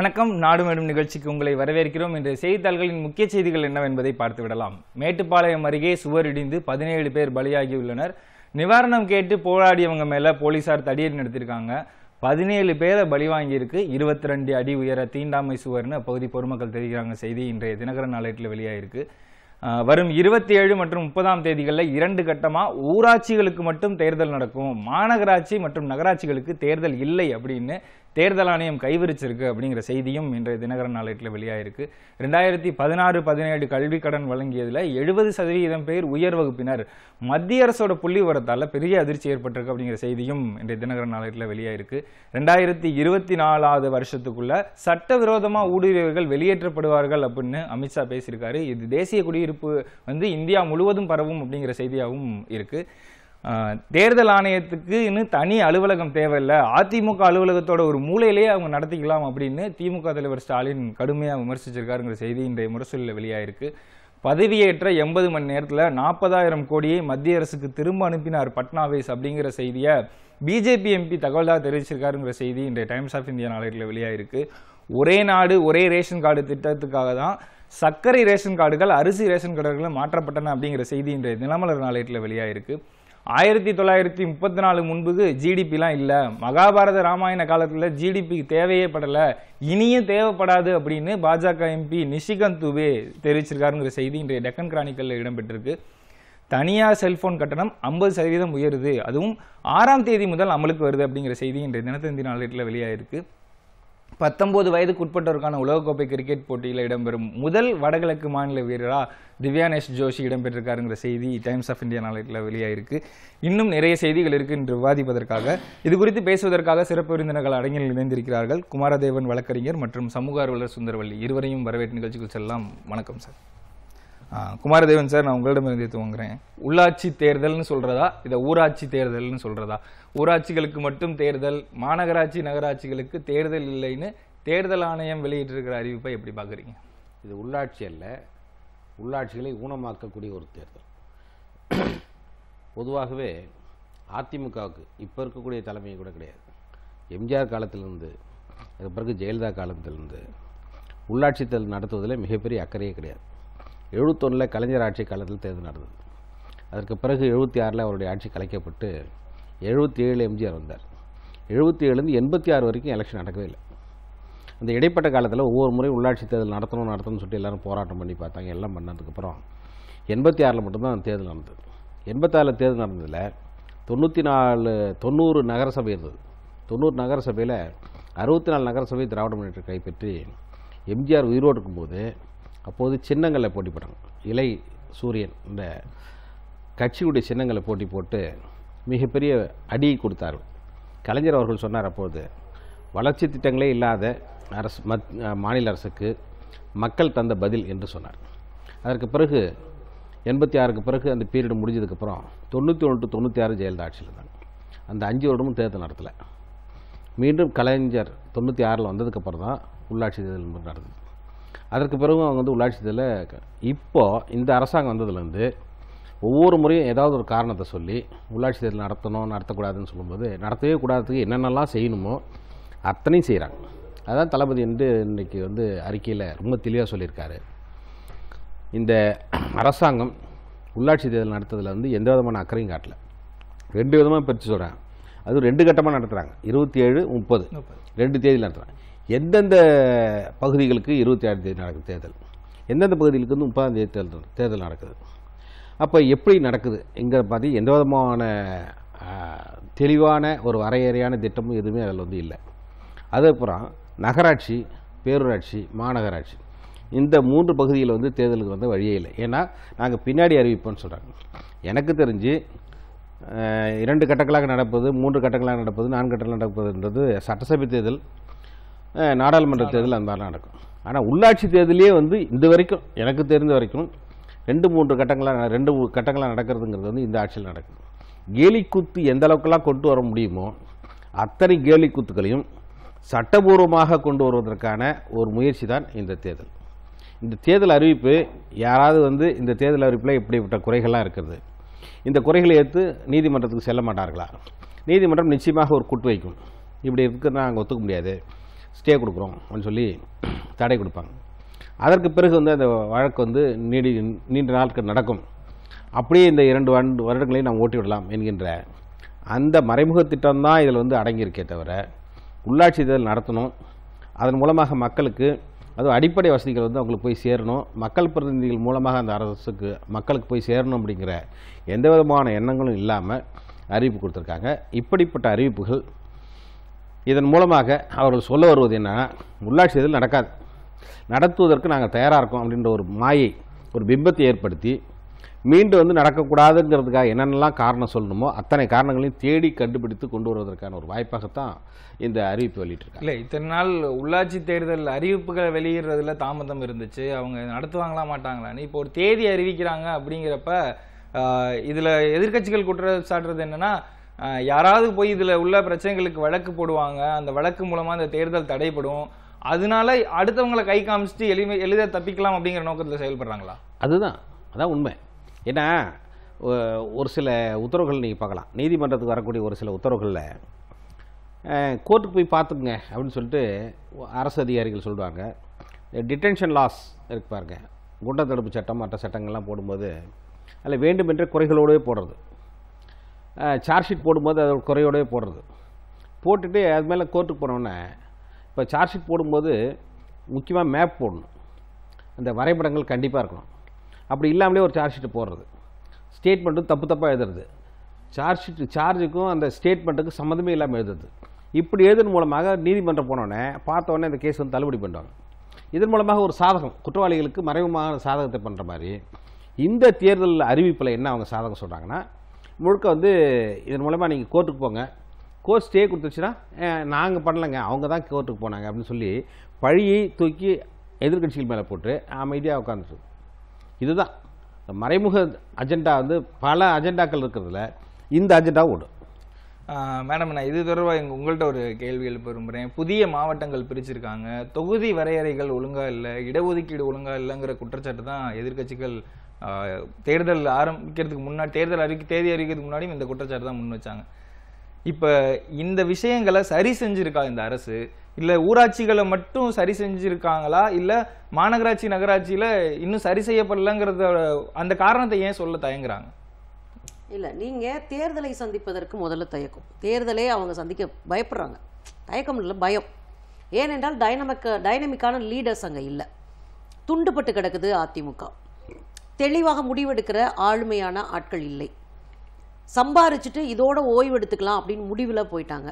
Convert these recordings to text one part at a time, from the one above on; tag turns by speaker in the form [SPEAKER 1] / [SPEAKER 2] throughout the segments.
[SPEAKER 1] வணக்கம் நாடு மேடும் நிகழ்ச்சிக்கு உங்களை வரவேற்கிறோம் இன்றைய செய்தித்தாள்களின் முக்கிய செய்திகள் என்னவென்பதை பார்த்துவிடலாம் மேட்டுப்பாளையம் அருகே சுவர் இடிந்து பதினேழு பேர் பலியாகியுள்ளனர் நிவாரணம் கேட்டு போராடியவங்க மேலே போலீசார் தடியடி நடத்தியிருக்காங்க பதினேழு பேரை பலி வாங்கியிருக்கு இருபத்தி ரெண்டு அடி உயர தீண்டாமை சுவர்னு அப்பகுதி பொதுமக்கள் தெரிவிக்கிறாங்க செய்தி இன்றைய தினகரன் நாளேட்டில் வெளியாயிருக்கு வரும் இருபத்தி ஏழு மற்றும் முப்பதாம் தேதிகளில் இரண்டு கட்டமாக ஊராட்சிகளுக்கு மட்டும் தேர்தல் நடக்கும் மாநகராட்சி மற்றும் நகராட்சிகளுக்கு தேர்தல் இல்லை அப்படின்னு தேர்தல் ஆணையம் கைவிரிச்சிருக்கு அப்படிங்கிற செய்தியும் இன்றைய தினகரன் நாளேட்டில் வெளியாயிருக்கு ரெண்டாயிரத்தி பதினாறு பதினேழு கல்வி கடன் வழங்கியதில் எழுபது சதவீதம் பேர் உயர் வகுப்பினர் மத்திய அரசோட புள்ளி உரத்தால் பெரிய அதிர்ச்சி ஏற்பட்டிருக்கு அப்படிங்கிற செய்தியும் இன்றைய தினகரன் நாளேட்டில் வெளியாயிருக்கு ரெண்டாயிரத்தி இருபத்தி நாலாவது வருஷத்துக்குள்ள சட்டவிரோதமாக ஊடுருவியவர்கள் வெளியேற்றப்படுவார்கள் அப்படின்னு அமித்ஷா பேசியிருக்காரு இது தேசிய குடியிருப்பு வந்து இந்தியா முழுவதும் பரவும் அப்படிங்கிற செய்தியாகவும் இருக்குது தேர்தல் ஆணையத்துக்கு இன்னும் தனி அலுவலகம் தேவையில்லை அதிமுக அலுவலகத்தோட ஒரு மூலையிலேயே அவங்க நடத்திக்கலாம் அப்படின்னு திமுக தலைவர் ஸ்டாலின் கடுமையாக விமர்சிச்சிருக்காருங்கிற செய்தி இன்றைய முரசூலில் வெளியாயிருக்கு பதவியேற்ற எண்பது மணி நேரத்தில் நாற்பதாயிரம் கோடியை மத்திய அரசுக்கு திரும்ப அனுப்பினார் பட்னாவேஸ் அப்படிங்கிற செய்தியை பிஜேபி எம்பி தகவலாக தெரிவிச்சிருக்காருங்கிற செய்தி இன்றைய டைம்ஸ் ஆஃப் இந்தியா நாளையில் வெளியாயிருக்கு ஒரே நாடு ஒரே ரேஷன் கார்டு திட்டத்துக்காக தான் சர்க்கரை ரேஷன் கார்டுகள் அரிசி ரேஷன் கார்டுகளை மாற்றப்பட்டன அப்படிங்கிற செய்தி இன்றைய தினமலர் நாளையில் வெளியாயிருக்கு ஆயிரத்தி தொள்ளாயிரத்தி முப்பத்தி நாலு முன்புக்கு ஜிடிபிலாம் இல்லை மகாபாரத ராமாயண காலத்தில் ஜிடிபி தேவையே படலை இனியும் தேவைப்படாது அப்படின்னு பாஜக எம்பி நிஷிகாந்த் துபே தெரிவிச்சிருக்காருங்கிற செய்தி இன்றைய டெக்கன் கிரானிக்கலில் இடம்பெற்றிருக்கு தனியார் செல்போன் கட்டணம் ஐம்பது சதவீதம் உயருது அதுவும் ஆறாம் தேதி முதல் அமலுக்கு வருது அப்படிங்கிற செய்தி இன்றைய தினத்தந்தி நாளில் வெளியாகிருக்கு பத்தொம்போது வயதுக்கு உட்பட்டோருக்கான உலகக்கோப்பை கிரிக்கெட் போட்டியில் இடம்பெறும் முதல் வடகிழக்கு மாநில வீரராக திவ்யானேஷ் ஜோஷி இடம்பெற்றிருக்காருங்கிற செய்தி டைம்ஸ் ஆஃப் இந்தியா நாளில் வெளியாகிருக்கு இன்னும் நிறைய செய்திகள் இருக்கு என்று விவாதிப்பதற்காக இது குறித்து பேசுவதற்காக சிறப்பு விருந்தினர்கள் அடங்கில் இணைந்திருக்கிறார்கள் குமாரதேவன் வழக்கறிஞர் மற்றும் சமூக அலுவலர் சுந்தரவள்ளி இருவரையும் வரவேற்று நிகழ்ச்சிகள் செல்லலாம் வணக்கம் சார் குமாரதேவன் சார் நான் உங்களிடமிருந்து துவங்குறேன் உள்ளாட்சி தேர்தல்னு சொல்கிறதா இதை ஊராட்சி தேர்தல்னு சொல்கிறதா ஊராட்சிகளுக்கு மட்டும் தேர்தல் மாநகராட்சி நகராட்சிகளுக்கு தேர்தல் இல்லைன்னு தேர்தல் ஆணையம் வெளியிட்டிருக்கிற அறிவிப்பை எப்படி பார்க்குறீங்க இது உள்ளாட்சி அல்ல
[SPEAKER 2] உள்ளாட்சிகளை ஊனமாக்கக்கூடிய ஒரு தேர்தல் பொதுவாகவே அதிமுகவுக்கு இப்போ இருக்கக்கூடிய தலைமை கூட கிடையாது எம்ஜிஆர் காலத்திலிருந்து அதுக்கு பிறகு ஜெயலலிதா காலத்திலிருந்து உள்ளாட்சி தேர்தல் நடத்துவதில் மிகப்பெரிய அக்கறையே கிடையாது எழுபத்தொன்னில் கலைஞர் ஆட்சி காலத்தில் தேர்தல் நடந்தது அதற்கு பிறகு எழுபத்தி ஆறில் அவருடைய ஆட்சி கலைக்கப்பட்டு எழுபத்தி ஏழு எம்ஜிஆர் வந்தார் எழுபத்தி ஏழுலேருந்து எண்பத்தி ஆறு வரைக்கும் எலெக்ஷன் நடக்கவே இல்லை அந்த இடைப்பட்ட காலத்தில் ஒவ்வொரு முறையும் உள்ளாட்சி தேர்தல் நடத்தணும் நடத்தணும்னு சொல்லிட்டு எல்லோரும் போராட்டம் பண்ணி பார்த்தாங்க எல்லாம் பண்ணதுக்கப்புறம் எண்பத்தி ஆறில் மட்டும்தான் தேர்தல் நடந்தது எண்பத்தாறில் தேர்தல் நடந்ததில் தொண்ணூற்றி நாலு தொண்ணூறு நகரசபை இருந்தது தொண்ணூறு நகரசபையில் அறுபத்தி நாலு நகரசபை திராவிட முன்னேற்ற கைப்பற்றி எம்ஜிஆர் உயிரோடு இருக்கும்போது அப்போது சின்னங்களில் போட்டி போட்டாங்க இலை சூரியன் இந்த கட்சியுடைய சின்னங்களை போட்டி போட்டு மிகப்பெரிய அடியை கொடுத்தார்கள் கலைஞர் அவர்கள் சொன்னார் அப்போது வளர்ச்சி திட்டங்களே இல்லாத அரசு மத் மாநில அரசுக்கு மக்கள் தந்த பதில் என்று சொன்னார் அதற்கு பிறகு எண்பத்தி ஆறுக்கு பிறகு அந்த பீரியடு முடிஞ்சதுக்கப்புறம் தொண்ணூற்றி ஒன்று தொண்ணூற்றி ஆறு ஜெயலலிதா ஆட்சியில் இருந்தாங்க அந்த அஞ்சு வருடமும் தேர்தல் நடத்தலை மீண்டும் கலைஞர் தொண்ணூற்றி ஆறில் வந்ததுக்கப்புறம் தான் உள்ளாட்சி தேர்தல் நடந்தது அதற்கு பிறகு அவங்க வந்து உள்ளாட்சி தேர்தலில் இப்போது இந்த அரசாங்கம் வந்ததுலேருந்து ஒவ்வொரு முறையும் ஏதாவது ஒரு காரணத்தை சொல்லி உள்ளாட்சி தேர்தல் நடத்தணும் நடத்தக்கூடாதுன்னு சொல்லும்போது நடத்தவே கூடாததுக்கு என்னென்னலாம் செய்யணுமோ அத்தனையும் செய்கிறாங்க அதான் தளபதி வந்து இன்றைக்கி வந்து அறிக்கையில் ரொம்ப தெளிவாக சொல்லியிருக்காரு இந்த அரசாங்கம் உள்ளாட்சி தேர்தல் நடத்துறதுல வந்து எந்த விதமான அக்கறையும் காட்டல ரெண்டு விதமாக பிரித்து சொல்கிறாங்க அது ரெண்டு கட்டமாக நடத்துகிறாங்க இருபத்தி ஏழு முப்பது ரெண்டு தேதியில் நடத்துகிறாங்க எந்தெந்த பகுதிகளுக்கு இருபத்தி ஆறு தேதி நடக்குது தேர்தல் எந்தெந்த பகுதிகளுக்கு வந்து முப்பதாம் தேதி தேர்தல் தேர்தல் நடக்குது அப்போ எப்படி நடக்குது இங்கே பார்த்தி எந்த விதமான தெளிவான ஒரு வரையறையான திட்டமும் எதுவுமே அதில் வந்து இல்லை அதுக்கப்புறம் நகராட்சி பேரூராட்சி மாநகராட்சி இந்த மூன்று பகுதியில் வந்து தேர்தலுக்கு வந்து வழியே இல்லை ஏன்னா நாங்கள் பின்னாடி அறிவிப்போம்னு சொல்கிறாங்க எனக்கு தெரிஞ்சு இரண்டு கட்டங்களாக நடப்பது மூன்று கட்டங்களாக நடப்பது நான்கு கட்டங்களாக நடப்பதுன்றது சட்டசபை தேர்தல் நாடாளுமன்ற தேர்தல் அந்த மாதிரிலாம் நடக்கும் ஆனால் உள்ளாட்சி தேர்தலே வந்து இந்த வரைக்கும் எனக்கு தெரிஞ்ச வரைக்கும் ரெண்டு மூன்று கட்டங்களாக ரெண்டு கட்டங்களாக நடக்கிறதுங்கிறது வந்து இந்த ஆட்சியில் நடக்கும் கேலிக்குத்து எந்த அளவுக்குலாம் கொண்டு வர முடியுமோ அத்தனை கேலிக்குத்துக்களையும் சட்டபூர்வமாக கொண்டு வருவதற்கான ஒரு முயற்சி தான் இந்த தேர்தல் இந்த தேர்தல் அறிவிப்பு யாராவது வந்து இந்த தேர்தல் அறிவிப்பில் இப்படிப்பட்ட குறைகள்லாம் இருக்கிறது இந்த குறைகளை ஏற்று நீதிமன்றத்துக்கு செல்ல மாட்டார்களா நீதிமன்றம் நிச்சயமாக ஒரு குட்டு வைக்கும் இப்படி இருக்கிறது அங்கே ஒத்துக்க முடியாது ஸ்டே கொடுக்குறோம் அப்படின்னு சொல்லி தடை கொடுப்பாங்க அதற்கு பிறகு வந்து அந்த வழக்கு வந்து நீடி நீண்ட நாட்கள் நடக்கும் அப்படியே இந்த இரண்டு ஆண்டு வருடங்களையும் நாம் ஓட்டி விடலாம் என்கின்ற அந்த மறைமுக திட்டம்தான் இதில் வந்து அடங்கியிருக்கே தவிர உள்ளாட்சி தேர்தல் நடத்தணும் அதன் மூலமாக மக்களுக்கு அதுவும் அடிப்படை வசதிகள் வந்து அவங்களுக்கு போய் சேரணும் மக்கள் பிரதிநிதிகள் மூலமாக அந்த அரசுக்கு மக்களுக்கு போய் சேரணும் அப்படிங்கிற எந்த விதமான எண்ணங்களும் இல்லாமல் அறிவிப்பு கொடுத்துருக்காங்க இப்படிப்பட்ட அறிவிப்புகள் இதன் மூலமாக அவர்கள் சொல்ல வருவது என்ன உள்ளாட்சி தேர்தல் நடக்காது நடத்துவதற்கு நாங்கள் தயாராக இருக்கோம் அப்படின்ற ஒரு மாயை ஒரு பிம்பத்தை ஏற்படுத்தி மீண்டும் வந்து நடக்கக்கூடாதுங்கிறதுக்காக என்னென்னலாம் காரணம் சொல்லணுமோ அத்தனை காரணங்களையும் தேடி கண்டுபிடித்து கொண்டு வருவதற்கான ஒரு வாய்ப்பாகத்தான் இந்த அறிவிப்பு வெளியிட்டிருக்கு
[SPEAKER 1] இல்லை இத்தனை நாள் உள்ளாட்சி தேர்தல் அறிவிப்புகளை வெளியிடுறதுல தாமதம் இருந்துச்சு அவங்க நடத்துவாங்களா மாட்டாங்களான்னு இப்போ ஒரு தேதி அறிவிக்கிறாங்க அப்படிங்கிறப்ப இதில் எதிர்கட்சிகள் குற்றம் என்னென்னா யாராவது போய் இதில் உள்ள பிரச்சனைகளுக்கு வழக்கு போடுவாங்க அந்த வழக்கு மூலமாக அந்த தேர்தல் தடைப்படும் அதனால அடுத்தவங்களை கை காமிச்சிட்டு எளிமை எளிதாக தப்பிக்கலாம் அப்படிங்கிற நோக்கத்தில் செயல்படுறாங்களா அதுதான்
[SPEAKER 2] அதான் உண்மை ஏன்னா ஒரு சில உத்தரவுகள் நீங்கள் பார்க்கலாம் நீதிமன்றத்துக்கு வரக்கூடிய ஒரு சில உத்தரவுகளில் கோர்ட்டுக்கு போய் பார்த்துக்குங்க அப்படின்னு சொல்லிட்டு அரசு அதிகாரிகள் சொல்லுவாங்க டிடென்ஷன் லாஸ் இருக்கு பாருங்க சட்டம் மற்ற சட்டங்கள்லாம் போடும்போது அதில் வேண்டுமென்றே குறைகளோடவே போடுறது சார்ஜ் ஷீட் போடும்போது அது குறையோடய போடுறது போட்டுட்டு அது மேலே கோர்ட்டுக்கு போனோன்னே இப்போ சார்ஜ் ஷீட் போடும்போது முக்கியமாக மேப் போடணும் அந்த வரைபடங்கள் கண்டிப்பாக இருக்கணும் அப்படி இல்லாமலே ஒரு சார்ஜ் ஷீட்டு போடுறது ஸ்டேட்மெண்ட்டும் தப்பு தப்பாக எழுதுறது சார்ஜ் ஷீட்டு சார்ஜுக்கும் அந்த ஸ்டேட்மெண்ட்டுக்கும் சம்மந்தமே இல்லாமல் எழுதுறது இப்படி எழுதுன மூலமாக நீதிமன்றம் போனோடனே பார்த்தோடனே இந்த கேஸ் வந்து தள்ளுபடி பண்ணுவாங்க இதன் மூலமாக ஒரு சாதகம் குற்றவாளிகளுக்கு மறைமுகமான சாதகத்தை பண்ணுற மாதிரி இந்த தேர்தல் அறிவிப்பில் என்ன அவங்க சாதகம் சொல்கிறாங்கன்னா முழுக்க வந்து இதன் மூலமாக நீங்கள் கோர்ட்டுக்கு போங்க கோர்ட் ஸ்டே கொடுத்துருச்சுன்னா நாங்கள் பண்ணலைங்க அவங்க தான் கோர்ட்டுக்கு போனாங்க அப்படின்னு சொல்லி பழியை தூக்கி எதிர்கட்சிகள் மேலே போட்டு அமைதியாக உட்காந்துச்சு இதுதான் மறைமுக அஜெண்டா வந்து பல அஜெண்டாக்கள் இருக்கிறதுல இந்த அஜெண்டா ஓடும்
[SPEAKER 1] மேடம் நான் இது தொடர்பாக எங்கள் உங்கள்கிட்ட ஒரு கேள்வி எழுப்ப விரும்புகிறேன் புதிய மாவட்டங்கள் பிரிச்சிருக்காங்க தொகுதி வரையறைகள் ஒழுங்காக இல்லை இடஒதுக்கீடு ஒழுங்காக இல்லைங்கிற குற்றச்சாட்டு தான் எதிர்கட்சிகள் தேர்தல் ஆரம்பிக்கிறதுக்கு முன்னாடி தேர்தல் அறிக்கை தேதி அறிவிக்கிறதுக்கு முன்னாடியும் இந்த குற்றச்சாட்டு தான் முன் வச்சாங்க இப்போ இந்த விஷயங்களை சரி செஞ்சுருக்கா இந்த அரசு இல்லை ஊராட்சிகளை மட்டும் சரி செஞ்சுருக்காங்களா இல்லை மாநகராட்சி நகராட்சியில் இன்னும் சரி செய்யப்படலங்கிறத அந்த காரணத்தை ஏன் சொல்ல தயங்குறாங்க
[SPEAKER 3] இல்லை நீங்கள் தேர்தலை சந்திப்பதற்கு முதல்ல தயக்கம் தேர்தலே அவங்க சந்திக்க பயப்படுறாங்க தயக்கம் இல்லை பயம் ஏனென்றால் டைனமிக்க டைனமிக்கான லீடர்ஸ் அங்கே இல்லை துண்டுபட்டு கிடக்குது அதிமுக தெளிவாக முடிவெடுக்கிற ஆளுமையான ஆட்கள் இல்லை சம்பாரிச்சுட்டு இதோட ஓய்வு எடுத்துக்கலாம் அப்படின்னு முடிவில் போயிட்டாங்க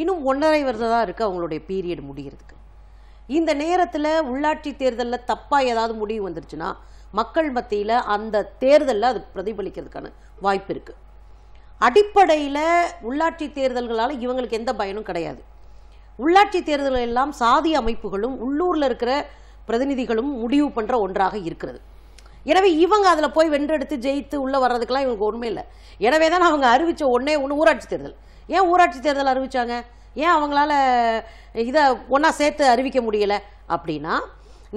[SPEAKER 3] இன்னும் ஒன்றரை வருஷம் தான் இருக்குது அவங்களுடைய பீரியட் முடிகிறதுக்கு இந்த நேரத்தில் உள்ளாட்சி தேர்தலில் தப்பாக ஏதாவது முடிவு வந்துருச்சுன்னா மக்கள் மத்தியில் அந்த தேர்தலில் அது பிரதிபலிக்கிறதுக்கான வாய்ப்பு இருக்குது அடிப்படையில் உள்ளாட்சி தேர்தல்களால் இவங்களுக்கு எந்த பயனும் கிடையாது உள்ளாட்சி தேர்தல்கள் எல்லாம் சாதி அமைப்புகளும் உள்ளூரில் இருக்கிற பிரதிநிதிகளும் முடிவு பண்ணுற ஒன்றாக இருக்கிறது எனவே இவங்க அதில் போய் வென்றெடுத்து ஜெயித்து உள்ளே வர்றதுக்கெல்லாம் இவங்க ஒன்றுமே இல்லை எனவே தான் அவங்க அறிவித்த ஒன்றே ஒன்று ஊராட்சி தேர்தல் ஏன் ஊராட்சி தேர்தல் அறிவித்தாங்க ஏன் அவங்களால இதை ஒன்றா சேர்த்து அறிவிக்க முடியலை அப்படின்னா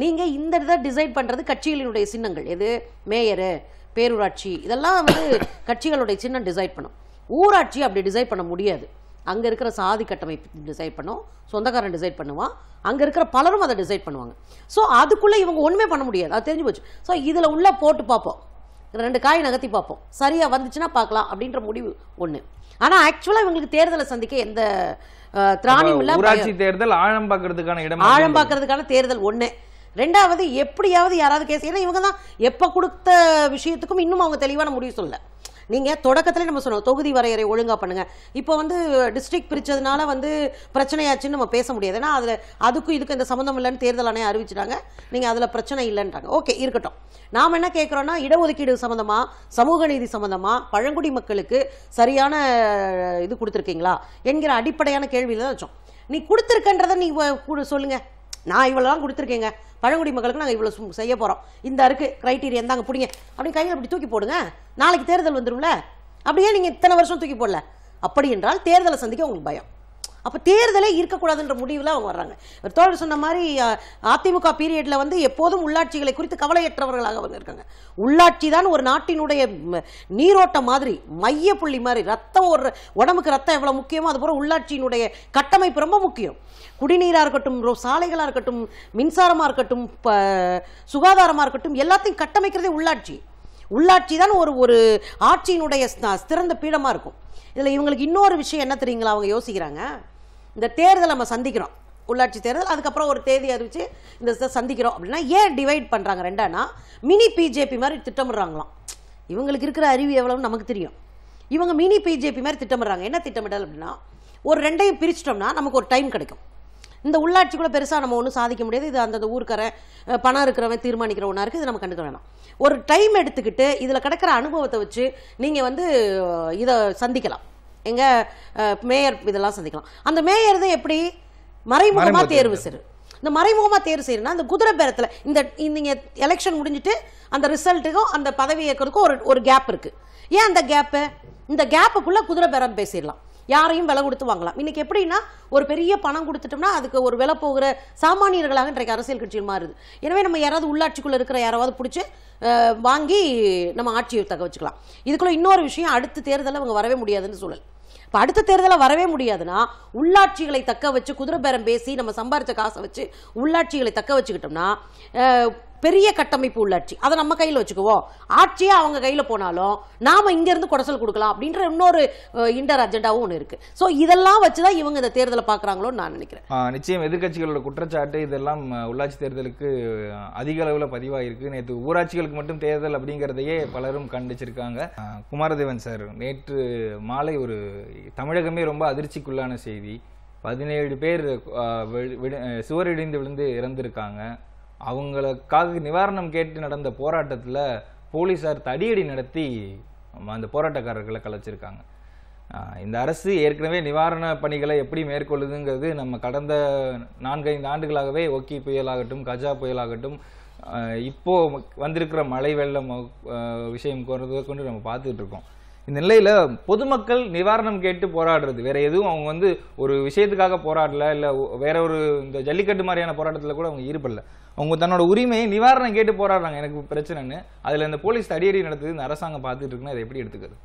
[SPEAKER 3] நீங்கள் இந்த இதை டிசைட் பண்ணுறது கட்சிகளினுடைய சின்னங்கள் எது மேயரு பேரூராட்சி இதெல்லாம் வந்து கட்சிகளுடைய சின்னம் டிசைட் பண்ணும் ஊராட்சி அப்படி டிசைட் பண்ண முடியாது அங்கே இருக்கிற சாதி கட்டமைப்பு டிசைட் பண்ணும் சொந்தக்காரன் டிசைட் பண்ணுவான் அங்கே இருக்கிற பலரும் அதை டிசைட் பண்ணுவாங்க ஸோ அதுக்குள்ளே இவங்க ஒன்றுமே பண்ண முடியாது அது தெரிஞ்சு போச்சு ஸோ இதில் உள்ளே போட்டு பார்ப்போம் ரெண்டு காய் நகர்த்தி பார்ப்போம் சரியாக வந்துச்சுன்னா பார்க்கலாம் அப்படின்ற முடிவு ஒன்று ஆனால் ஆக்சுவலாக இவங்களுக்கு தேர்தலை சந்திக்க எந்த திராணியும் இல்லை
[SPEAKER 1] தேர்தல் ஆழம் பார்க்கறதுக்கான இடம் ஆழம்
[SPEAKER 3] பார்க்கறதுக்கான தேர்தல் ஒன்று ரெண்டாவது எப்படியாவது யாராவது கேஸ் ஏன்னா இவங்க தான் எப்போ கொடுத்த விஷயத்துக்கும் இன்னும் அவங்க தெளிவான முடிவு சொல்லலை நீங்கள் தொடக்கத்துல நம்ம சொன்னோம் தொகுதி வரையறை ஒழுங்காக பண்ணுங்கள் இப்போ வந்து டிஸ்ட்ரிக்ட் பிரித்ததுனால வந்து பிரச்சனையாச்சுன்னு நம்ம பேச முடியாது ஏன்னா அதில் அதுக்கும் இதுக்கும் இந்த சம்மந்தம் இல்லைன்னு தேர்தல் ஆணையம் அறிவிச்சிட்டாங்க நீங்கள் அதில் பிரச்சனை இல்லைன்றாங்க ஓகே இருக்கட்டும் நாம் என்ன கேட்குறோன்னா இடஒதுக்கீடு சம்மந்தமாக சமூக நீதி சம்மந்தமாக பழங்குடி மக்களுக்கு சரியான இது கொடுத்துருக்கீங்களா என்கிற அடிப்படையான கேள்வியில் தான் வச்சோம் நீ கொடுத்துருக்கன்றதை நீ சொல்லுங்கள் நான் இவ்வளோலாம் கொடுத்துருக்கேங்க பழங்குடி மக்களுக்கு நாங்கள் இவ்வளோ செய்ய போகிறோம் இந்த அருக்கு கிரைட்டீரியா தாங்க பிடிங்க அப்படின்னு கையில் அப்படி தூக்கி போடுங்க நாளைக்கு தேர்தல் வந்துடும்ல அப்படியே நீங்கள் இத்தனை வருஷம் தூக்கி போடல அப்படி என்றால் தேர்தலை சந்திக்க உங்களுக்கு பயம் அப்போ தேர்தலே இருக்கக்கூடாதுன்ற முடிவில் அவங்க வர்றாங்க தோழர் சொன்ன மாதிரி அதிமுக பீரியடில் வந்து எப்போதும் உள்ளாட்சிகளை குறித்து கவலையற்றவர்களாக அவங்க இருக்காங்க உள்ளாட்சி தான் ஒரு நாட்டினுடைய நீரோட்டம் மாதிரி மைய புள்ளி மாதிரி ரத்தம் ஒரு உடம்புக்கு ரத்தம் எவ்வளோ முக்கியமோ அதுபோல் உள்ளாட்சியினுடைய கட்டமைப்பு ரொம்ப முக்கியம் குடிநீராக இருக்கட்டும் சாலைகளாக இருக்கட்டும் மின்சாரமாக இருக்கட்டும் சுகாதாரமாக இருக்கட்டும் எல்லாத்தையும் கட்டமைக்கிறதே உள்ளாட்சி உள்ளாட்சி தான் ஒரு ஒரு ஆட்சியினுடைய சிறந்த பீடமாக இருக்கும் இதில் இவங்களுக்கு இன்னொரு விஷயம் என்ன தெரியுங்களா அவங்க யோசிக்கிறாங்க இந்த தேர்தல் நம்ம சந்திக்கிறோம் உள்ளாட்சி தேர்தல் அதுக்கப்புறம் ஒரு தேதி அறிவிச்சு இந்த சந்திக்கிறோம் அப்படின்னா ஏன் டிவைட் பண்ணுறாங்க ரெண்டானா மினி பிஜேபி மாதிரி திட்டமிடுறாங்களாம் இவங்களுக்கு இருக்கிற அறிவு எவ்வளவு நமக்கு தெரியும் இவங்க மினி பிஜேபி மாதிரி திட்டமிடுறாங்க என்ன திட்டமிடல் அப்படின்னா ஒரு ரெண்டையும் பிரிச்சிட்டோம்னா நமக்கு ஒரு டைம் கிடைக்கும் இந்த உள்ளாட்சி கூட பெருசாக நம்ம ஒன்றும் சாதிக்க முடியாது இது அந்தந்த ஊருக்காரன் பணம் இருக்கிறவன் தீர்மானிக்கிற ஒன்றா இருக்குது இது நம்ம கண்டுக்க வேணாம் ஒரு டைம் எடுத்துக்கிட்டு இதில் கிடக்கிற அனுபவத்தை வச்சு நீங்கள் வந்து இதை சந்திக்கலாம் எங்கள் மேயர் இதெல்லாம் சந்திக்கலாம் அந்த மேயர் தான் எப்படி மறைமுகமாக தேர்வு செய்யுது இந்த மறைமுகமாக தேர்வு செய்யணும்னா அந்த குதிரை பேரத்தில் இந்த நீங்கள் எலெக்ஷன் முடிஞ்சுட்டு அந்த ரிசல்ட்டுக்கும் அந்த பதவி ஏற்கிறதுக்கும் ஒரு ஒரு கேப் இருக்குது ஏன் அந்த கேப்பு இந்த கேப்புக்குள்ளே குதிரை பேரம் பேசிடலாம் யாரையும் விலை கொடுத்து வாங்கலாம் இன்றைக்கி எப்படின்னா ஒரு பெரிய பணம் கொடுத்துட்டோம்னா அதுக்கு ஒரு விலை போகிற சாமானியர்களாக இன்றைக்கு அரசியல் கட்சியில் மாறுது எனவே நம்ம யாராவது உள்ளாட்சிக்குள்ளே இருக்கிற யாராவது பிடிச்சி வாங்கி நம்ம ஆட்சியை தக்க வச்சுக்கலாம் இதுக்குள்ளே இன்னொரு விஷயம் அடுத்த தேர்தலில் அவங்க வரவே முடியாதுன்னு சூழல் இப்போ அடுத்த தேர்தலாக வரவே முடியாதுன்னா உள்ளாட்சிகளை தக்க வச்சு குதிரை பேரம் பேசி நம்ம சம்பாரிச்ச காசை வச்சு உள்ளாட்சிகளை தக்க வச்சுக்கிட்டோம்னா பெரிய கட்டமைப்பு உள்ளாட்சி அதை நம்ம கையில் வச்சுக்குவோம் ஆட்சியே அவங்க கையில் போனாலும் நாம் இங்கேருந்து குடசல் கொடுக்கலாம் அப்படின்ற இன்னொரு இன்டர் அஜெண்டாவும் ஒன்று இருக்குது ஸோ இதெல்லாம் வச்சு தான் இவங்க இந்த தேர்தலை பார்க்குறாங்களோன்னு நான்
[SPEAKER 1] நினைக்கிறேன் நிச்சயம் எதிர்கட்சிகளோட குற்றச்சாட்டு இதெல்லாம் உள்ளாட்சி தேர்தலுக்கு அதிக அளவில் பதிவாகிருக்கு நேற்று ஊராட்சிகளுக்கு மட்டும் தேர்தல் அப்படிங்கிறதையே பலரும் கண்டிச்சிருக்காங்க குமாரதேவன் சார் நேற்று மாலை ஒரு தமிழகமே ரொம்ப அதிர்ச்சிக்குள்ளான செய்தி பதினேழு பேர் சுவர் இடிந்து விழுந்து இறந்திருக்காங்க அவங்களுக்காக நிவாரணம் கேட்டு நடந்த போராட்டத்தில் போலீஸார் தடியடி நடத்தி அந்த போராட்டக்காரர்களை கலைச்சிருக்காங்க இந்த அரசு ஏற்கனவே நிவாரண பணிகளை எப்படி மேற்கொள்ளுதுங்கிறது நம்ம கடந்த நான்கைந்து ஆண்டுகளாகவே ஒக்கி புயலாகட்டும் கஜா புயலாகட்டும் இப்போது வந்திருக்கிற மழை வெள்ளம் விஷயம் கொண்டு நம்ம பார்த்துட்டு இருக்கோம் இந்த நிலையில் பொதுமக்கள் நிவாரணம் கேட்டு போராடுறது வேற எதுவும் அவங்க வந்து ஒரு விஷயத்துக்காக போராடல இல்லை வேற ஒரு இந்த ஜல்லிக்கட்டு மாதிரியான போராட்டத்தில் கூட அவங்க ஈடுபடல அவங்க தன்னோட உரிமையை நிவாரணம் கேட்டு போராடுறாங்க எனக்கு பிரச்சனைன்னு அதில் இந்த போலீஸ் தடியடி நடத்துது இந்த அரசாங்கம் பார்த்துட்டு அதை எப்படி எடுத்துக்கிறது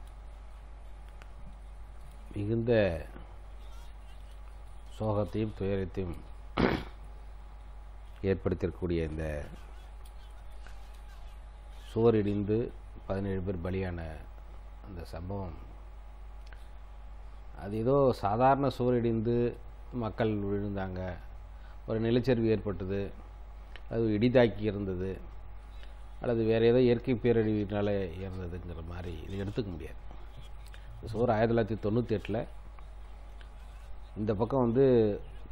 [SPEAKER 2] மிகுந்த சோகத்தையும் துயரத்தையும் ஏற்படுத்தக்கூடிய இந்த சுவர் இடிந்து பதினேழு பேர் பலியான இந்த சம்பவம் அது ஏதோ சாதாரண சூரியடிந்து மக்கள் விழுந்தாங்க ஒரு நிலச்சரிவு ஏற்பட்டது அது இடி தாக்கி இருந்தது அல்லது வேறு ஏதோ இயற்கை பேரழிவினால இருந்ததுங்கிற மாதிரி இது எடுத்துக்க முடியாது சோர் ஆயிரத்தி தொள்ளாயிரத்தி தொண்ணூற்றி எட்டில் இந்த பக்கம் வந்து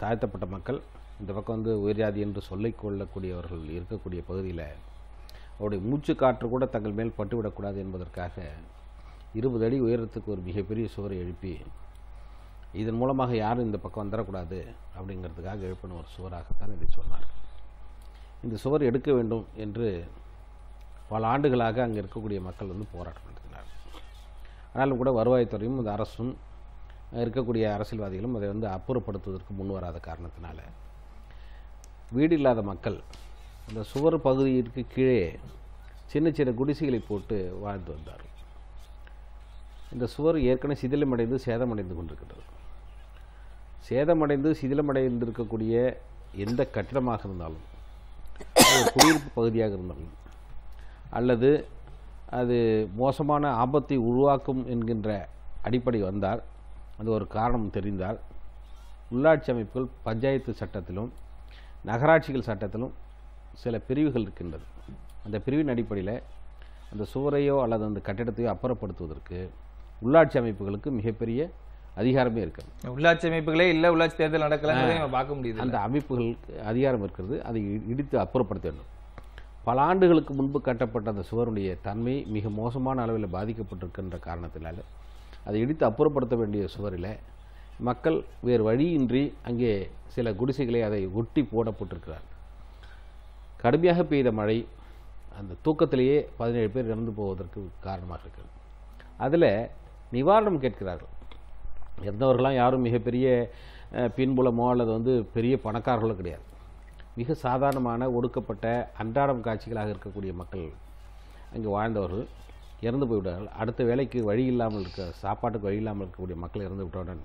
[SPEAKER 2] தாழ்த்தப்பட்ட மக்கள் இந்த பக்கம் வந்து உயர்ஜாதி என்று சொல்லிக்கொள்ளக்கூடியவர்கள் இருக்கக்கூடிய பகுதியில் அவருடைய மூச்சு காற்று கூட தங்கள் மேல் பட்டுவிடக்கூடாது என்பதற்காக இருபது அடி உயரத்துக்கு ஒரு மிகப்பெரிய சுவரை எழுப்பி இதன் மூலமாக யாரும் இந்த பக்கம் வந்துடக்கூடாது அப்படிங்கிறதுக்காக எழுப்பின ஒரு சுவராகத்தான் இதை சொன்னார் இந்த சுவர் எடுக்க வேண்டும் என்று பல ஆண்டுகளாக அங்கே இருக்கக்கூடிய மக்கள் வந்து போராட்டம் நடத்தினார் ஆனாலும் கூட வருவாய்த்துறையும் இந்த அரசும் இருக்கக்கூடிய அரசியல்வாதிகளும் அதை வந்து அப்புறப்படுத்துவதற்கு முன் வராத காரணத்தினால வீடு இல்லாத மக்கள் அந்த சுவர் பகுதியிற்கு கீழே சின்ன சின்ன குடிசைகளை போட்டு வாழ்ந்து வந்தார் இந்த சுவர் ஏற்கனவே சிதிலமடைந்து சேதமடைந்து கொண்டிருக்கிறது சேதமடைந்து சிதிலமடைந்திருக்கக்கூடிய எந்த கட்டிடமாக இருந்தாலும் குடியிருப்பு பகுதியாக இருந்தாலும் அல்லது அது மோசமான ஆபத்தை உருவாக்கும் என்கின்ற அடிப்படை வந்தால் அது ஒரு காரணம் தெரிந்தால் உள்ளாட்சி அமைப்புகள் பஞ்சாயத்து சட்டத்திலும் நகராட்சிகள் சட்டத்திலும் சில பிரிவுகள் இருக்கின்றது அந்த பிரிவின் அடிப்படையில் அந்த சுவரையோ அல்லது அந்த கட்டிடத்தையோ அப்புறப்படுத்துவதற்கு உள்ளாட்சி அமைப்புகளுக்கு மிகப்பெரிய அதிகாரமே இருக்கிறது
[SPEAKER 1] உள்ளாட்சி அமைப்புகளே இல்லை உள்ளாட்சி தேர்தல் நடக்கல பார்க்க முடியுது அந்த
[SPEAKER 2] அமைப்புகளுக்கு அதிகாரம் இருக்கிறது அதை இடித்து அப்புறப்படுத்த வேண்டும் பல ஆண்டுகளுக்கு முன்பு கட்டப்பட்ட அந்த சுவருடைய தன்மை மிக மோசமான அளவில் பாதிக்கப்பட்டிருக்கின்ற காரணத்தினால் அதை இடித்து அப்புறப்படுத்த வேண்டிய சுவரில் மக்கள் வேறு வழியின்றி அங்கே சில குடிசைகளை அதை ஒட்டி போடப்பட்டிருக்கிறார் கடுமையாக பெய்த மழை அந்த தூக்கத்திலேயே பதினேழு பேர் இறந்து போவதற்கு காரணமாக இருக்கிறது அதில் நிவாரணம் கேட்கிறார்கள் இருந்தவர்களாம் யாரும் மிகப்பெரிய பின்புலமோ அல்லது வந்து பெரிய பணக்காரர்களோ கிடையாது மிக சாதாரணமான ஒடுக்கப்பட்ட அன்றாடம் காட்சிகளாக இருக்கக்கூடிய மக்கள் அங்கே வாழ்ந்தவர்கள் இறந்து போய்விட்டார்கள் அடுத்த வேலைக்கு வழி இல்லாமல் இருக்க சாப்பாட்டுக்கு வழி இல்லாமல் இருக்கக்கூடிய மக்கள் இறந்து விட்டவுடன்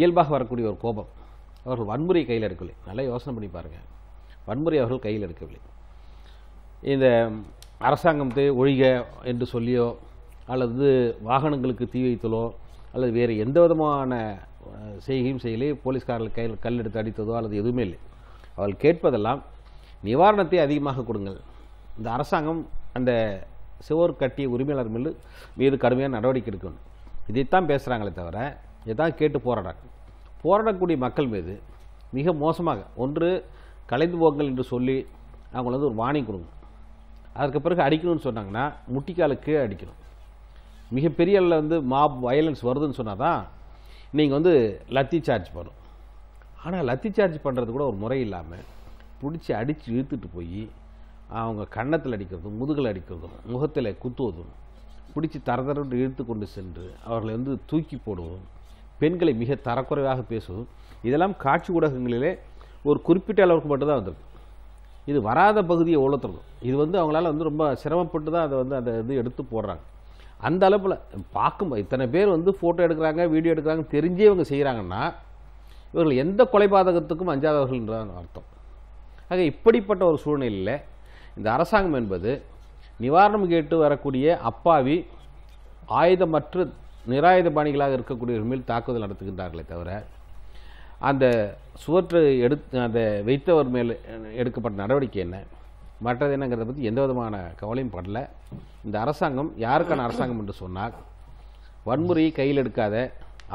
[SPEAKER 2] இயல்பாக வரக்கூடிய ஒரு கோபம் அவர்கள் வன்முறை கையில் எடுக்கவில்லை நல்லா யோசனை பண்ணி பாருங்கள் வன்முறை அவர்கள் கையில் எடுக்கவில்லை இந்த அரசாங்கத்தை ஒழிக என்று சொல்லியோ அல்லது வாகனங்களுக்கு தீ வைத்தலோ அல்லது வேறு எந்த விதமான செய்கையும் செய்யலே போலீஸ்காரர்கள் கையில் கல் எடுத்து அடித்ததோ அல்லது எதுவுமே இல்லை அவள் கேட்பதெல்லாம் நிவாரணத்தை அதிகமாக கொடுங்கள் இந்த அரசாங்கம் அந்த சிவர் கட்டிய உரிமையாளர் மீது மீது கடுமையான நடவடிக்கை எடுக்கணும் இதைத்தான் பேசுகிறாங்களே தவிர இதைத்தான் கேட்டு போராடாங்க போராடக்கூடிய மக்கள் மீது மிக மோசமாக ஒன்று கலைந்து போங்கள் என்று சொல்லி அவங்கள வந்து ஒரு வாணி கொடுங்க அதற்கு பிறகு அடிக்கணும்னு சொன்னாங்கன்னா முட்டிக்கால கீழே அடிக்கணும் மிகப்பெரிய அளவில் வந்து மாப் வயலன்ஸ் வருதுன்னு சொன்னால் தான் நீங்கள் வந்து லத்தி சார்ஜ் பண்ணும் ஆனால் லத்தி சார்ஜ் பண்ணுறது கூட ஒரு முறை இல்லாமல் பிடிச்சி அடித்து இழுத்துட்டு போய் அவங்க கன்னத்தில் அடிக்கிறதும் முதுகில் அடிக்கிறதும் முகத்தில் குத்துவதும் பிடிச்சி தர இழுத்து கொண்டு சென்று அவர்களை வந்து தூக்கி போடுவதும் பெண்களை மிக தரக்குறைவாக பேசுவதும் இதெல்லாம் காட்சி ஊடகங்களிலே ஒரு குறிப்பிட்ட அளவுக்கு மட்டும்தான் வந்திருக்கு இது வராத பகுதியை உலர்த்துறதும் இது வந்து அவங்களால வந்து ரொம்ப சிரமப்பட்டு தான் அதை வந்து அதை இது எடுத்து போடுறாங்க அந்த அளவில் பார்க்கும்போது இத்தனை பேர் வந்து ஃபோட்டோ எடுக்கிறாங்க வீடியோ எடுக்கிறாங்க தெரிஞ்சே இவங்க செய்கிறாங்கன்னா இவர்கள் எந்த கொலைபாதகத்துக்கும் அஞ்சாதவர்கள்ன்றான் அர்த்தம் ஆக இப்படிப்பட்ட ஒரு சூழ்நிலையில் இந்த அரசாங்கம் என்பது நிவாரணம் கேட்டு வரக்கூடிய அப்பாவி ஆயுதமற்ற நிராயுத பாணிகளாக இருக்கக்கூடியவர்கள் மேல் தாக்குதல் நடத்துகின்றார்களே தவிர அந்த சுவற்று எடுத்து அந்த வைத்தவர் மேல் எடுக்கப்பட்ட நடவடிக்கை என்ன மற்றது என்னங்கிறத பற்றி எந்த விதமான கவலையும் படல இந்த அரசாங்கம் யாருக்கான அரசாங்கம் என்று சொன்னால் வன்முறையை கையில் எடுக்காத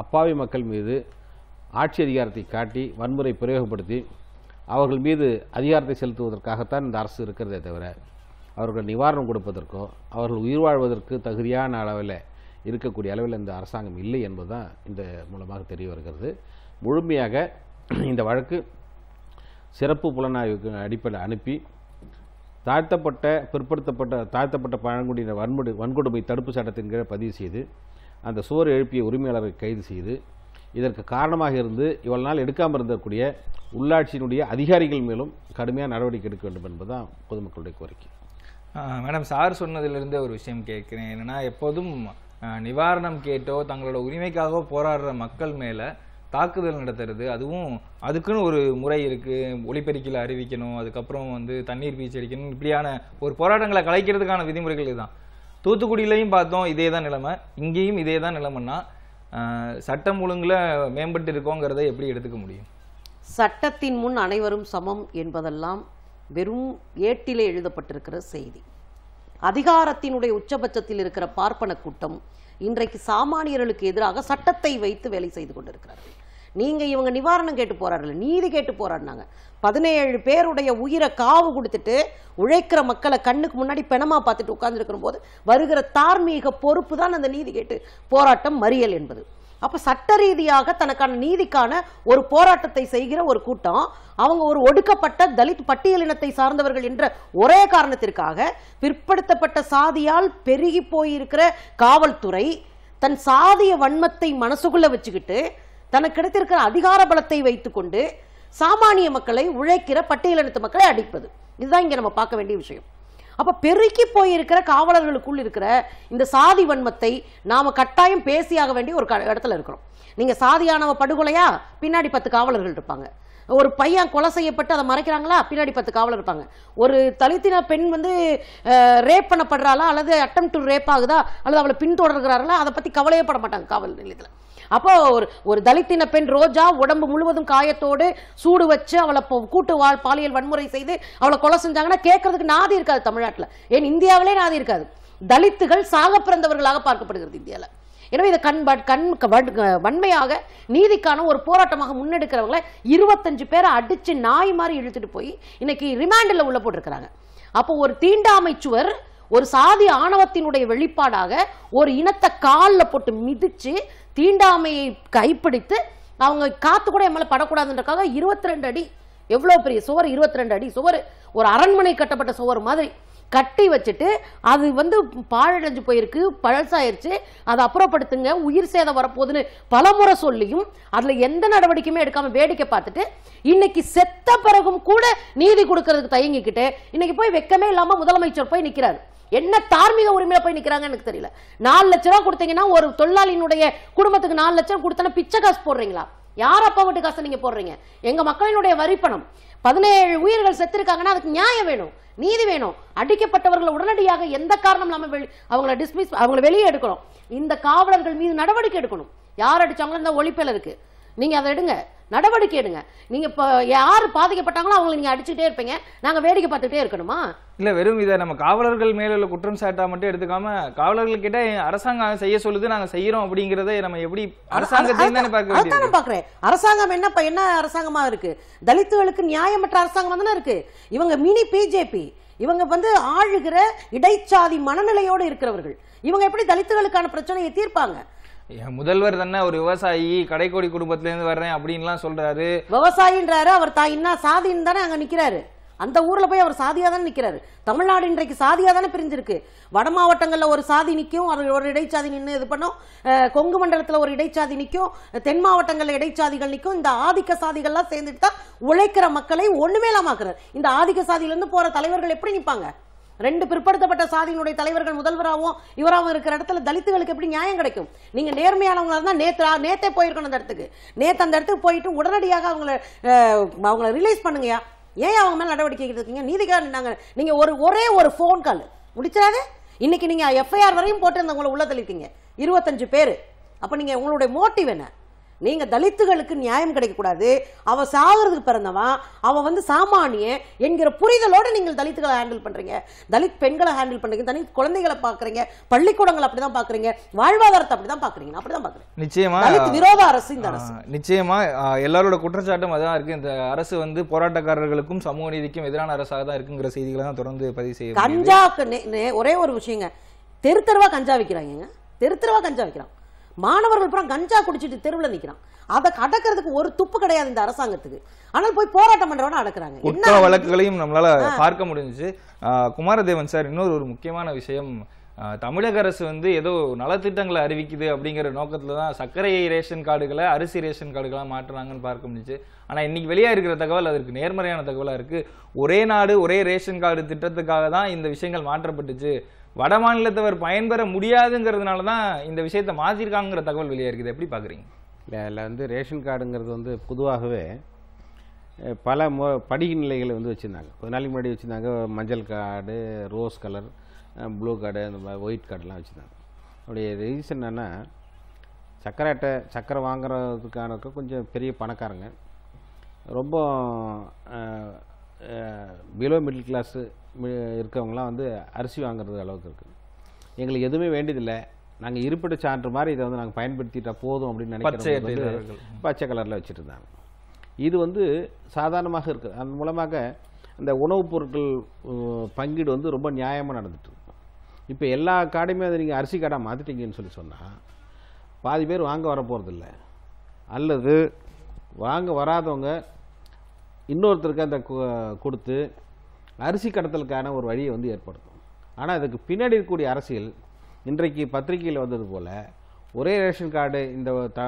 [SPEAKER 2] அப்பாவி மக்கள் மீது ஆட்சி அதிகாரத்தை காட்டி வன்முறை பிரயோகப்படுத்தி அவர்கள் மீது அதிகாரத்தை செலுத்துவதற்காகத்தான் இந்த அரசு இருக்கிறதே தவிர அவர்கள் நிவாரணம் கொடுப்பதற்கோ அவர்கள் உயிர் வாழ்வதற்கு தகுதியான அளவில் இருக்கக்கூடிய அளவில் இந்த அரசாங்கம் இல்லை என்பது இந்த மூலமாக தெரிய வருகிறது முழுமையாக இந்த வழக்கு சிறப்பு புலனாய்வுக்கு அடிப்படை அனுப்பி தாழ்த்தப்பட்ட பிற்படுத்தப்பட்ட தாழ்த்தப்பட்ட பழங்குடியினர் வன்முடி வன்கொடுமை தடுப்பு சட்டத்தின் கீழே பதிவு செய்து அந்த சுவர் எழுப்பிய உரிமையாளரை கைது செய்து இதற்கு காரணமாக இருந்து இவ்வளவு நாள் எடுக்காமல் இருந்தக்கூடிய உள்ளாட்சியினுடைய அதிகாரிகள் மேலும் கடுமையாக நடவடிக்கை எடுக்க வேண்டும் என்பதுதான் பொதுமக்களுடைய கோரிக்கை
[SPEAKER 1] மேடம் சார் சொன்னதிலிருந்து ஒரு விஷயம் கேட்குறேன் என்னென்னா எப்போதும் நிவாரணம் கேட்டோ தங்களோட உரிமைக்காகவோ போராடுற மக்கள் மேலே தாக்குதல் நடத்துறது அதுவும் அதுக்குன்னு ஒரு முறை இருக்குது ஒளிப்பெருக்கில் அறிவிக்கணும் அதுக்கப்புறம் வந்து தண்ணீர் பீச்சு அடிக்கணும் இப்படியான ஒரு போராட்டங்களை கலைக்கிறதுக்கான விதிமுறைகள் இதுதான் தூத்துக்குடியிலையும் பார்த்தோம் இதே தான் நிலைமை இங்கேயும் இதே தான் நிலைமைன்னா சட்டம் ஒழுங்கில் மேம்பட்டு இருக்கோங்கிறத எப்படி எடுத்துக்க முடியும்
[SPEAKER 3] சட்டத்தின் முன் அனைவரும் சமம் என்பதெல்லாம் வெறும் ஏட்டிலே எழுதப்பட்டிருக்கிற செய்தி அதிகாரத்தினுடைய உச்சபட்சத்தில் இருக்கிற பார்ப்பன கூட்டம் இன்றைக்கு சாமானியர்களுக்கு எதிராக சட்டத்தை வைத்து வேலை செய்து கொண்டிருக்கிறார்கள் நீங்கள் இவங்க நிவாரணம் கேட்டு போராடல நீதி கேட்டு போராடினாங்க பதினேழு பேருடைய உயிரை காவு கொடுத்துட்டு உழைக்கிற மக்களை கண்ணுக்கு முன்னாடி பிணமா பார்த்துட்டு உட்கார்ந்துருக்கிற போது வருகிற தார்மீக பொறுப்பு தான் அந்த நீதி கேட்டு போராட்டம் மறியல் என்பது அப்போ சட்ட ரீதியாக தனக்கான நீதிக்கான ஒரு போராட்டத்தை செய்கிற ஒரு கூட்டம் அவங்க ஒரு ஒடுக்கப்பட்ட தலித் பட்டியலினத்தை சார்ந்தவர்கள் என்ற ஒரே காரணத்திற்காக பிற்படுத்தப்பட்ட சாதியால் பெருகி போயிருக்கிற காவல்துறை தன் சாதிய வன்மத்தை மனசுக்குள்ள வச்சுக்கிட்டு தனக்கு கிடைத்திருக்கிற அதிகார பலத்தை வைத்துக்கொண்டு சாமானிய மக்களை உழைக்கிற பட்டியலினத்து மக்களை அடிப்பது இதுதான் இங்கே நம்ம பார்க்க வேண்டிய விஷயம் அப்போ பெருக்கி போயிருக்கிற காவலர்களுக்குள் இருக்கிற இந்த சாதி வன்மத்தை நாம் கட்டாயம் பேசியாக வேண்டிய ஒரு இடத்துல இருக்கிறோம் நீங்கள் சாதியானவ படுகொலையா பின்னாடி பத்து காவலர்கள் இருப்பாங்க ஒரு பையன் கொலை செய்யப்பட்டு அதை மறைக்கிறாங்களா பின்னாடி பத்து காவலர் இருப்பாங்க ஒரு தலித்தின பெண் வந்து ரேப் பண்ணப்படுறாளா அல்லது அட்டம் டு ரேப் ஆகுதா அல்லது அவளை பின்தொடர்கிறாரா அதை பற்றி கவலையே பட மாட்டாங்க காவல் நிலையத்தில் அப்போ ஒரு ஒரு தலித்தின பெண் ரோஜா உடம்பு முழுவதும் காயத்தோடு சூடு வச்சு அவளை கூட்டு வாழ் பாலியல் வன்முறை செய்து அவளை கொலை செஞ்சாங்கன்னா கேட்கறதுக்கு நாதி இருக்காது தமிழ்நாட்டில் ஏன் இந்தியாவிலே நாதி இருக்காது தலித்துகள் சாக பிறந்தவர்களாக பார்க்கப்படுகிறது இந்தியாவில் எனவே இதை கண் கண் வன்மையாக நீதிக்கான ஒரு போராட்டமாக முன்னெடுக்கிறவங்கள இருபத்தஞ்சு பேரை அடித்து நாய் மாதிரி இழுத்துட்டு போய் இன்னைக்கு ரிமாண்டில் உள்ள போட்டிருக்கிறாங்க அப்போ ஒரு தீண்டாமை சுவர் ஒரு சாதி ஆணவத்தினுடைய வெளிப்பாடாக ஒரு இனத்தை காலில் போட்டு மிதித்து தீண்டாமையை கைப்பிடித்து அவங்க காத்து கூட எம்எல்ஏ படக்கூடாதுன்றக்காக இருபத்தி ரெண்டு அடி எவ்வளோ பெரிய சுவர் இருபத்தி ரெண்டு அடி சுவர் ஒரு அரண்மனை கட்டப்பட்ட சுவர் மாதிரி கட்டி வச்சுட்டு அது வந்து பாழடைஞ்சு போயிருக்கு பழசாயிருச்சு அதை அப்புறப்படுத்துங்க உயிர் சேதம் வரப்போகுதுன்னு பலமுறை சொல்லியும் அதில் எந்த நடவடிக்கையுமே எடுக்காமல் வேடிக்கை பார்த்துட்டு இன்னைக்கு செத்த பிறகும் கூட நீதி கொடுக்கறதுக்கு தயங்கிக்கிட்டு இன்னைக்கு போய் வெக்கமே இல்லாமல் முதலமைச்சர் போய் நிற்கிறாரு என்ன தார்மீக உரிமையில போய் நிக்கிறாங்க எனக்கு தெரியல நாலு லட்சம் ரூபாய் கொடுத்தீங்கன்னா ஒரு தொழிலாளியினுடைய குடும்பத்துக்கு நாலு லட்சம் கொடுத்தனா பிச்சை காசு போடுறீங்களா யார் அப்பா வீட்டு காசை நீங்க போடுறீங்க எங்க மக்களினுடைய வரிப்பணம் பதினேழு உயிர்கள் செத்திருக்காங்கன்னா அதுக்கு நியாயம் வேணும் நீதி வேணும் அடிக்கப்பட்டவர்களை உடனடியாக எந்த காரணம் இல்லாமல் அவங்கள டிஸ்மிஸ் அவங்கள வெளியே எடுக்கணும் இந்த காவலர்கள் மீது நடவடிக்கை எடுக்கணும் யார் அடிச்சாங்களோ இந்த ஒழிப்பில் இருக்கு நீங்க அதை எடுங்க நடவடிக்கை எடுங்க நீங்க இப்போ யார் பாதிக்கப்பட்டாங்களோ அவங்களை நீங்க அடிச்சுட்டே இருப்பீங்க நாங்க வேடிக்கை பார்த்துட்டே இருக்கணுமா
[SPEAKER 1] இல்ல வெறும் இதை நம்ம காவலர்கள் மேல உள்ள குற்றம் சாட்டா மட்டும் எடுத்துக்காம காவலர்கள் கிட்ட அரசாங்கம் செய்ய சொல்லுது நாங்க செய்யறோம் அப்படிங்கறத நம்ம எப்படி அரசாங்கத்தை
[SPEAKER 3] பாக்குறேன் அரசாங்கம் என்ன என்ன அரசாங்கமா இருக்கு தலித்துகளுக்கு நியாயமற்ற அரசாங்கம் தானே இருக்கு இவங்க மினி பிஜேபி இவங்க வந்து ஆளுகிற இடைச்சாதி மனநிலையோடு இருக்கிறவர்கள் இவங்க எப்படி தலித்துகளுக்கான பிரச்சனையை தீர்ப்பாங்க
[SPEAKER 1] என் முதல்வர் தானே ஒரு விவசாயி
[SPEAKER 3] கடைக்கோடி குடும்பத்துல இருந்து வர்றேன்
[SPEAKER 1] அப்படின்லாம் சொல்றாரு
[SPEAKER 3] விவசாயின்றாரு அவர் தான் என்ன சாதின்னு தானே அங்க நிக்கிறாரு அந்த ஊர்ல போய் அவர் சாதியா தானே நிக்கிறாரு தமிழ்நாடு இன்றைக்கு சாதியா தானே பிரிஞ்சிருக்கு வட மாவட்டங்கள்ல ஒரு சாதி நிற்கும் ஒரு இடைச்சாதி நின்று இது பண்ணும் கொங்கு மண்டலத்துல ஒரு இடைச்சாதி நிற்கும் தென் மாவட்டங்கள்ல இடைச்சாதிகள் நிற்கும் இந்த ஆதிக்க சாதிகள்லாம் சேர்ந்துட்டு தான் உழைக்கிற மக்களை ஒண்ணுமே இல்லாம இந்த ஆதிக்க சாதியிலிருந்து போற தலைவர்கள் எப்படி நிற்பாங்க ரெண்டு பிற்படுத்தப்பட்ட சாதியினுடைய தலைவர்கள் முதல்வராகவும் இவராகவும் இருக்கிற இடத்துல தலித்துகளுக்கு எப்படி நியாயம் கிடைக்கும் நீங்க நேர்மையானவங்களா இருந்தா நேத்து நேத்தே போயிருக்கணும் அந்த இடத்துக்கு நேத்து அந்த இடத்துக்கு போயிட்டு உடனடியாக அவங்கள அவங்கள ரிலீஸ் பண்ணுங்கயா ஏன் அவங்க மேல நடவடிக்கை எடுத்துக்கீங்க நீதிக்காக நாங்க நீங்க ஒரு ஒரே ஒரு ஃபோன் கால் முடிச்சாது இன்னைக்கு நீங்க எஃப்ஐஆர் வரையும் போட்டு உள்ள தள்ளிட்டீங்க இருபத்தஞ்சு பேர் அப்ப நீங்க உங்களுடைய மோட்டிவ் என்ன நீங்க தலித்துகளுக்கு நியாயம் கிடைக்கக்கூடாது அவ சாகிறதுக்கு பிறந்தவன் அவ வந்து சாமானிய என்கிற புரிதலோட நீங்கள் தலித்துகளை ஹேண்டில் பண்றீங்க தலித் பெண்களை ஹேண்டில் பண்றீங்க தலித் குழந்தைகளை பாக்குறீங்க பள்ளிக்கூடங்களை அப்படிதான் பாக்குறீங்க வாழ்வாதாரத்தை அப்படிதான் பாக்குறீங்க அப்படிதான் பாக்குறீங்க
[SPEAKER 1] நிச்சயமா தலித் விரோத அரசு இந்த அரசு நிச்சயமா எல்லாரோட குற்றச்சாட்டும் அதான் இருக்கு இந்த அரசு வந்து போராட்டக்காரர்களுக்கும் சமூக நீதிக்கும் எதிரான அரசாக தான் இருக்குங்கிற செய்திகளை தான் தொடர்ந்து பதிவு செய்யும்
[SPEAKER 3] கஞ்சாக்கு ஒரே ஒரு விஷயங்க தெரு தெருவா கஞ்சா வைக்கிறாங்க தெரு தெருவா கஞ்சா வைக்கிறாங்க மாணவர்கள் பூரா கஞ்சா குடிச்சிட்டு தெருவில் நிற்கிறான் அதை கடக்கிறதுக்கு ஒரு துப்பு கிடையாது இந்த அரசாங்கத்துக்கு ஆனால் போய் போராட்டம் பண்றவன அடக்குறாங்க எல்லா
[SPEAKER 1] வழக்குகளையும் நம்மளால பார்க்க முடிஞ்சிச்சு குமாரதேவன் சார் இன்னொரு ஒரு முக்கியமான விஷயம் தமிழக அரசு வந்து ஏதோ நலத்திட்டங்களை அறிவிக்குது அப்படிங்கிற நோக்கத்தில் தான் சர்க்கரை ரேஷன் கார்டுகளை அரிசி ரேஷன் கார்டுகளாக மாற்றுறாங்கன்னு பார்க்க முடிஞ்சு ஆனால் இன்னைக்கு வெளியே இருக்கிற தகவல் அதற்கு நேர்மறையான தகவலாக இருக்கு ஒரே நாடு ஒரே ரேஷன் கார்டு திட்டத்துக்காக தான் இந்த விஷயங்கள் மாற்றப்பட்டுச்சு வட மாநிலத்தவர் பயன்பெற முடியாதுங்கிறதுனால தான் இந்த விஷயத்த மாற்றிருக்காங்கிற தகவல் வெளியாயிருக்குது எப்படி பார்க்குறீங்க
[SPEAKER 2] இல்லை இல்லை வந்து ரேஷன் கார்டுங்கிறது வந்து பொதுவாகவே பல மொ நிலைகளை வந்து வச்சுருந்தாங்க கொஞ்ச நாளைக்கு முன்னாடி வச்சுருந்தாங்க மஞ்சள் card rose colour blue card அந்த மாதிரி ஒயிட் கார்டெலாம் வச்சுருந்தாங்க அப்படியே ரீசன் என்னென்னா சக்கரை அட்டை சக்கரை வாங்குறதுக்கான கொஞ்சம் பெரிய பணக்காரங்க ரொம்ப பிலோ மிடில் கிளாஸு இருக்கவங்களாம் வந்து அரிசி வாங்குறது அளவுக்கு இருக்குது எங்களுக்கு எதுவுமே வேண்டியதில்லை நாங்கள் இருப்பிட சான்று மாதிரி இதை வந்து நாங்கள் பயன்படுத்திட்டால் போதும் அப்படின்னு நினைக்கிறோம் பச்சை கலரில் வச்சுட்டு இருந்தாங்க இது வந்து சாதாரணமாக இருக்குது அதன் மூலமாக அந்த உணவுப் பொருட்கள் பங்கீடு வந்து ரொம்ப நியாயமாக நடந்துட்டு இப்போ எல்லா காடையுமே அதை நீங்கள் அரிசி காடாக மாற்றிட்டீங்கன்னு சொல்லி சொன்னால் பாதி பேர் வாங்க வர போகிறதில்ல அல்லது வாங்க வராதவங்க இன்னொருத்தருக்கு அந்த கொடுத்து அரிசி கடத்தலுக்கான ஒரு வழியை வந்து ஏற்படுத்தும் ஆனால் அதுக்கு பின்னாடி இருக்கக்கூடிய அரசியல் இன்றைக்கு பத்திரிகையில் வந்தது போல் ஒரே ரேஷன் கார்டு இந்த த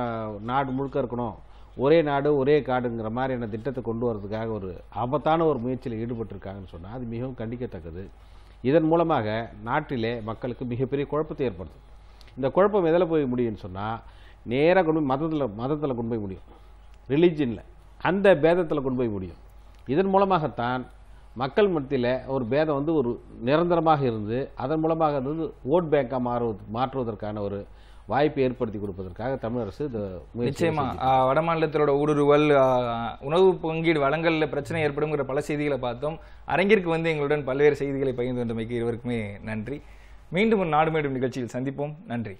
[SPEAKER 2] நாடு முழுக்க இருக்கணும் ஒரே நாடு ஒரே காடுங்கிற மாதிரியான திட்டத்தை கொண்டு வரதுக்காக ஒரு ஆபத்தான ஒரு முயற்சியில் ஈடுபட்டிருக்காங்கன்னு சொன்னால் அது மிகவும் கண்டிக்கத்தக்கது இதன் மூலமாக நாட்டிலே மக்களுக்கு மிகப்பெரிய குழப்பத்தை ஏற்படுத்தும் இந்த குழப்பம் எதில் போய் முடியும்னு சொன்னால் நேராக கொண்டு போய் மதத்தில் மதத்தில் கொண்டு போய் முடியும் ரிலீஜனில் அந்த பேதத்தில் கொண்டு போய் முடியும் இதன் மூலமாகத்தான் மக்கள் மத்தியில் ஒரு பேதம் வந்து ஒரு நிரந்தரமாக இருந்து அதன் மூலமாக அது வந்து ஓட் பேங்காக மாறுவது மாற்றுவதற்கான ஒரு வாய்ப்பை ஏற்படுத்தி கொடுப்பதற்காக தமிழரசு நிச்சயமாக
[SPEAKER 1] வடமாநிலத்திலோட ஊடுருவல் உணவு பங்கீடு வளங்களில் பிரச்சனை ஏற்படும்ங்கிற பல செய்திகளை பார்த்தோம் அரங்கிற்கு வந்து எங்களுடன் பல்வேறு செய்திகளை பகிர்ந்து கொண்டமைக்கு இருவருக்குமே நன்றி மீண்டும் ஒரு நாடு மேடும் நிகழ்ச்சியில் சந்திப்போம் நன்றி